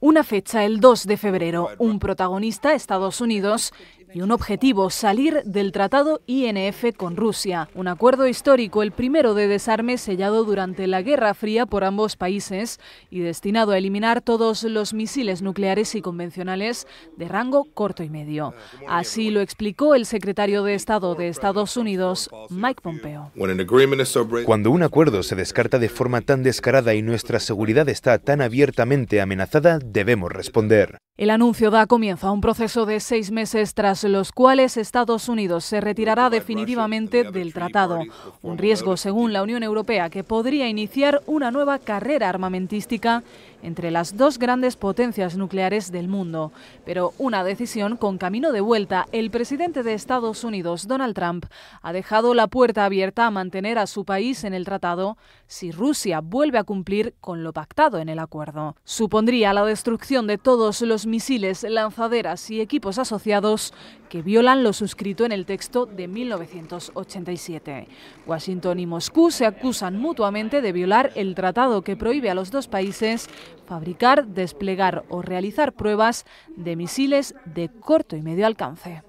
Una fecha el 2 de febrero. Un protagonista, Estados Unidos, y un objetivo, salir del tratado INF con Rusia. Un acuerdo histórico, el primero de desarme sellado durante la Guerra Fría por ambos países y destinado a eliminar todos los misiles nucleares y convencionales de rango corto y medio. Así lo explicó el secretario de Estado de Estados Unidos, Mike Pompeo. Cuando un acuerdo se descarta de forma tan descarada y nuestra seguridad está tan abiertamente amenazada, debemos responder. El anuncio da comienzo a un proceso de seis meses tras los cuales Estados Unidos se retirará definitivamente del tratado, un riesgo según la Unión Europea que podría iniciar una nueva carrera armamentística entre las dos grandes potencias nucleares del mundo. Pero una decisión con camino de vuelta. El presidente de Estados Unidos, Donald Trump, ha dejado la puerta abierta a mantener a su país en el tratado si Rusia vuelve a cumplir con lo pactado en el acuerdo. Supondría la destrucción de todos los misiles, lanzaderas y equipos asociados que violan lo suscrito en el texto de 1987. Washington y Moscú se acusan mutuamente de violar el tratado que prohíbe a los dos países fabricar, desplegar o realizar pruebas de misiles de corto y medio alcance.